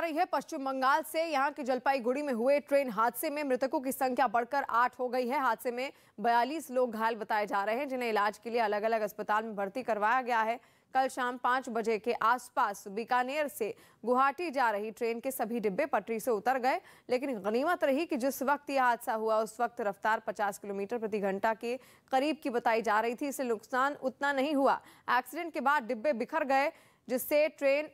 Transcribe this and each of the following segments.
आ रही है पश्चिम बंगाल से यहाँ के जलपाईगुड़ी में हुए ट्रेन हादसे में मृतकों की संख्या बढ़कर आठ हो गई है हादसे में बयालीस लोग घायल बताए जा रहे हैं जिन्हें इलाज के लिए अलग अलग अस्पताल में भर्ती करवाया गया है कल शाम पांच बजे के आसपास बीकानेर से गुवाहाटी जा रही ट्रेन के सभी डिब्बे पटरी से उतर गए लेकिन गनीमत रही कि जिस वक्त यह हादसा हुआ उस वक्त रफ्तार 50 किलोमीटर प्रति घंटा के करीब की बताई जा रही थी इससे नुकसान उतना नहीं हुआ एक्सीडेंट के बाद डिब्बे बिखर गए जिससे ट्रेन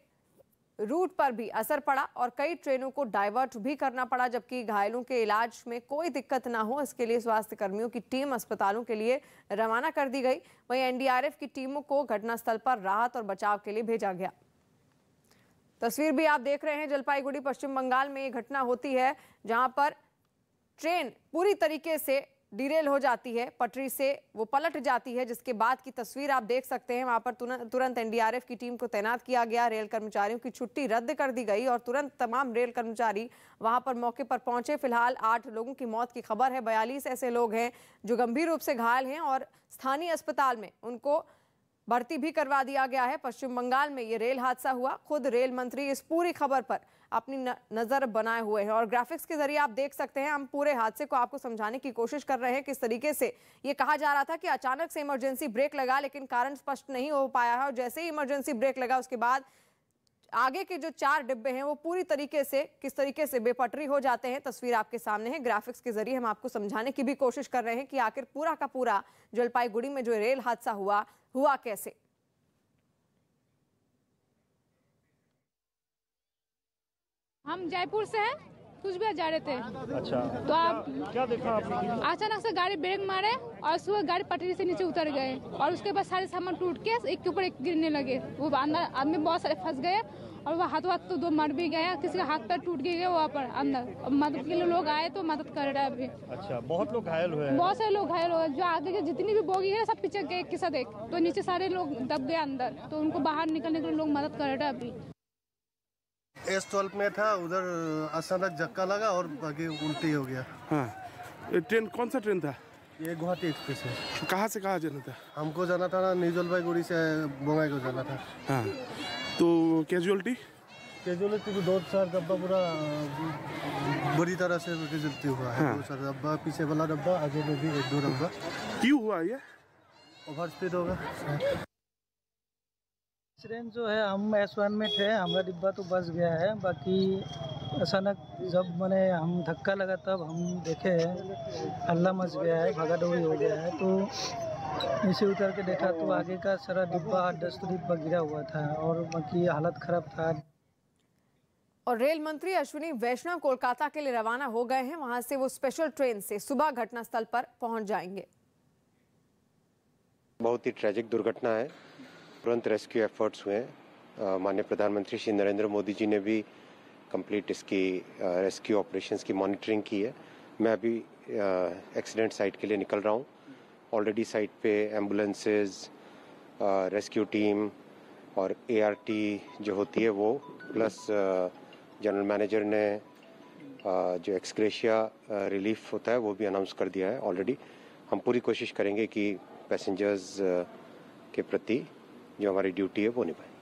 रूट पर भी असर पड़ा और कई ट्रेनों को डाइवर्ट भी करना पड़ा जबकि घायलों के इलाज में कोई दिक्कत ना हो इसके लिए स्वास्थ्य कर्मियों की टीम अस्पतालों के लिए रवाना कर दी गई वहीं एनडीआरएफ की टीमों को घटनास्थल पर राहत और बचाव के लिए भेजा गया तस्वीर भी आप देख रहे हैं जलपाईगुड़ी पश्चिम बंगाल में ये घटना होती है जहां पर ट्रेन पूरी तरीके से डिरेल हो जाती है पटरी से वो पलट जाती है जिसके बाद की तस्वीर आप देख सकते हैं वहां पर तुरंत एनडीआरएफ की टीम को तैनात किया गया रेल कर्मचारियों की छुट्टी रद्द कर दी गई और तुरंत तमाम रेल कर्मचारी वहां पर मौके पर पहुंचे फिलहाल आठ लोगों की मौत की खबर है बयालीस ऐसे लोग हैं जो गंभीर रूप से घायल हैं और स्थानीय अस्पताल में उनको भर्ती भी करवा दिया गया है पश्चिम बंगाल में ये रेल हादसा हुआ खुद रेल मंत्री इस पूरी खबर पर अपनी नज़र बनाए हुए हैं और ग्राफिक्स के जरिए आप देख सकते हैं हम पूरे हादसे को आपको समझाने की कोशिश कर रहे हैं किस तरीके से ये कहा जा रहा था कि अचानक से इमरजेंसी ब्रेक लगा लेकिन कारण स्पष्ट नहीं हो पाया है और जैसे ही इमरजेंसी ब्रेक लगा उसके बाद आगे के जो चार डिब्बे हैं वो पूरी तरीके से किस तरीके से बेपटरी हो जाते हैं तस्वीर आपके सामने है ग्राफिक्स के जरिए हम आपको समझाने की भी कोशिश कर रहे हैं कि आखिर पूरा का पूरा जलपाईगुड़ी में जो रेल हादसा हुआ हुआ कैसे हम जयपुर से हैं कुछ भी जा रहे थे अच्छा तो आप क्या देखा आपने अचानक से गाड़ी ब्रेक मारे और सुबह गाड़ी पटरी से नीचे उतर गए और उसके बाद सारे सामान टूट के एक के ऊपर एक गिरने लगे वो अंदर आदमी बहुत सारे फंस गए और वह हाथ हाथ तो दो मर भी गया किसी का हाथ पैर टूट गया वहाँ पर अंदर मदद के लिए लोग आए तो मदद कर रहे हैं अभी अच्छा बहुत लोग घायल हुए बहुत सारे लोग घायल हुए जो आगे के जितनी भी बोगी है सब पीछे गए किसा देख तो नीचे सारे लोग दब गए अंदर तो उनको बाहर निकलने के लिए लोग मदद कर रहे हैं अभी एस ट्वेल्व में था उधर अचानक झक्का लगा और आगे उल्टी हो गया हाँ ट्रेन कौन सा ट्रेन था ये गुवाहाटी एक्सप्रेस है कहाँ से कहाँ जाना था हमको जाना था ना न्यू जलपाईगुड़ी से बंगाई को जाना था हाँ तो कैजुअलिटी कैजुअलिटी भी दो चार डब्बा पूरा बुरी तरह से कैजुअलिटी हुआ है हाँ। दो चार डब्बा पीछे वाला डब्बा आगे में भी एक दो डब्बा क्यों हुआ ये ओवर स्पीड हो गया एक्सीडेंट जो है हम एस वन में थे हमारा डिब्बा तो बस गया है बाकी अचानक जब मैंने हम धक्का लगा तब हम देखे हैं हल्ला मच गया है भगा दौड़ी हो गया है तो नीचे उतर के देखा तो आगे का सारा डिब्बा डस्ट डिब्बा गिरा हुआ था और बाकी हालत खराब था और रेल मंत्री अश्विनी वैष्णव कोलकाता के लिए रवाना हो गए हैं वहां से वो स्पेशल ट्रेन से सुबह घटनास्थल पर पहुंच जाएंगे बहुत ही ट्रेजिक दुर्घटना है तुरंत रेस्क्यू एफर्ट्स हुए माननीय प्रधानमंत्री श्री नरेंद्र मोदी जी ने भी कंप्लीट इसकी रेस्क्यू ऑपरेशंस की मॉनिटरिंग की है मैं अभी एक्सीडेंट साइट के लिए निकल रहा हूँ ऑलरेडी साइट पे एम्बुलेंसेज रेस्क्यू टीम और एआरटी जो होती है वो प्लस जनरल मैनेजर ने uh, जो एक्सक्रेशिया रिलीफ uh, होता है वो भी अनाउंस कर दिया है ऑलरेडी हम पूरी कोशिश करेंगे कि पैसेंजर्स uh, के प्रति जो हमारी ड्यूटी है वो निभाएं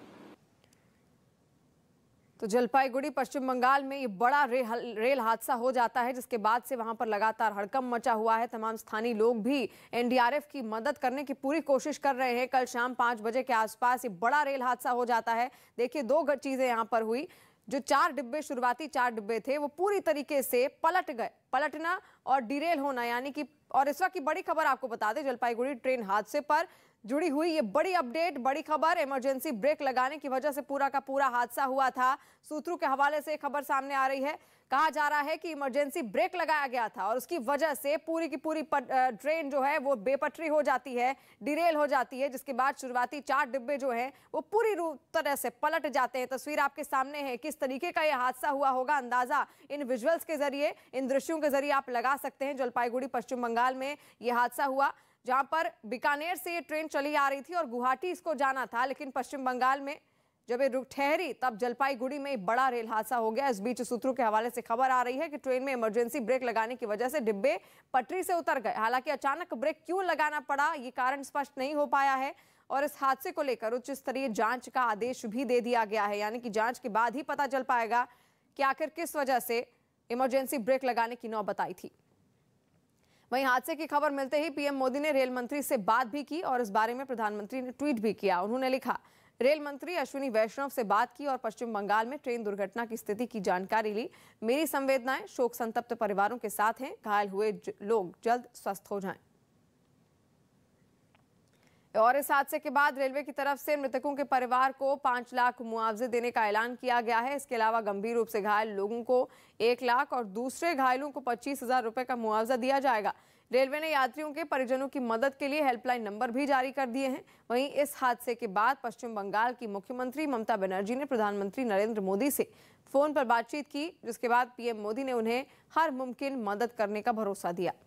तो जलपाईगुड़ी पश्चिम बंगाल में ये बड़ा रेल हादसा हो जाता है जिसके बाद से वहां पर लगातार हड़कम मचा हुआ है तमाम स्थानीय लोग भी एनडीआरएफ की मदद करने की पूरी कोशिश कर रहे हैं कल शाम पांच बजे के आसपास ये बड़ा रेल हादसा हो जाता है देखिए दो चीजें यहाँ पर हुई जो चार डिब्बे शुरुआती चार डिब्बे थे वो पूरी तरीके से पलट गए पलटना और डिरेल होना यानी कि और इस वक्त की बड़ी खबर आपको बता दें जलपाईगुड़ी ट्रेन हादसे पर जुड़ी हुई ये बड़ी अपडेट बड़ी खबर इमरजेंसी ब्रेक लगाने की वजह से पूरा का पूरा हादसा हुआ था सूत्रों के हवाले से खबर सामने आ रही है कहा जा रहा है कि इमरजेंसी ब्रेक लगाया गया था और उसकी वजह से पूरी की पूरी ट्रेन जो है वो बेपटरी हो जाती है डिरेल हो जाती है जिसके बाद शुरुआती चार डिब्बे जो है वो पूरी तरह से पलट जाते हैं तस्वीर आपके सामने है किस तरीके का यह हादसा हुआ होगा अंदाजा इन विजुअल्स के जरिए इन दृश्यों के जरिए आप लगा सकते हैं जलपाईगुड़ी पश्चिम बंगाल बंगाल में ये हादसा हुआ जहां पर बीकानेर से ये ट्रेन चली आ रही थी और गुवाहाटी इसको जाना था लेकिन पश्चिम बंगाल में जब ये रुक ठहरी तब जलपाईगुड़ी में बड़ा रेल हादसा हो गया इस बीच सूत्रों के हवाले से खबर आ रही है कि ट्रेन में इमरजेंसी ब्रेक लगाने की वजह से डिब्बे पटरी से उतर गए हालांकि अचानक ब्रेक क्यों लगाना पड़ा ये कारण स्पष्ट नहीं हो पाया है और इस हादसे को लेकर उच्च स्तरीय जांच का आदेश भी दे दिया गया है यानी कि जांच के बाद ही पता चल पाएगा कि आखिर किस वजह से इमरजेंसी ब्रेक लगाने की नौबत आई थी वहीं हादसे की खबर मिलते ही पीएम मोदी ने रेल मंत्री से बात भी की और इस बारे में प्रधानमंत्री ने ट्वीट भी किया उन्होंने लिखा रेल मंत्री अश्विनी वैष्णव से बात की और पश्चिम बंगाल में ट्रेन दुर्घटना की स्थिति की जानकारी ली मेरी संवेदनाएं शोक संतप्त परिवारों के साथ हैं घायल हुए लोग जल्द स्वस्थ हो जाएं और इस हादसे के बाद रेलवे की तरफ से मृतकों के परिवार को पांच लाख मुआवजे देने का ऐलान किया गया है इसके अलावा गंभीर रूप से घायल लोगों को एक लाख और दूसरे घायलों को पच्चीस हजार रुपए का मुआवजा दिया जाएगा रेलवे ने यात्रियों के परिजनों की मदद के लिए हेल्पलाइन नंबर भी जारी कर दिए हैं वहीं इस हादसे के बाद पश्चिम बंगाल की मुख्यमंत्री ममता बनर्जी ने प्रधानमंत्री नरेंद्र मोदी से फोन पर बातचीत की जिसके बाद पीएम मोदी ने उन्हें हर मुमकिन मदद करने का भरोसा दिया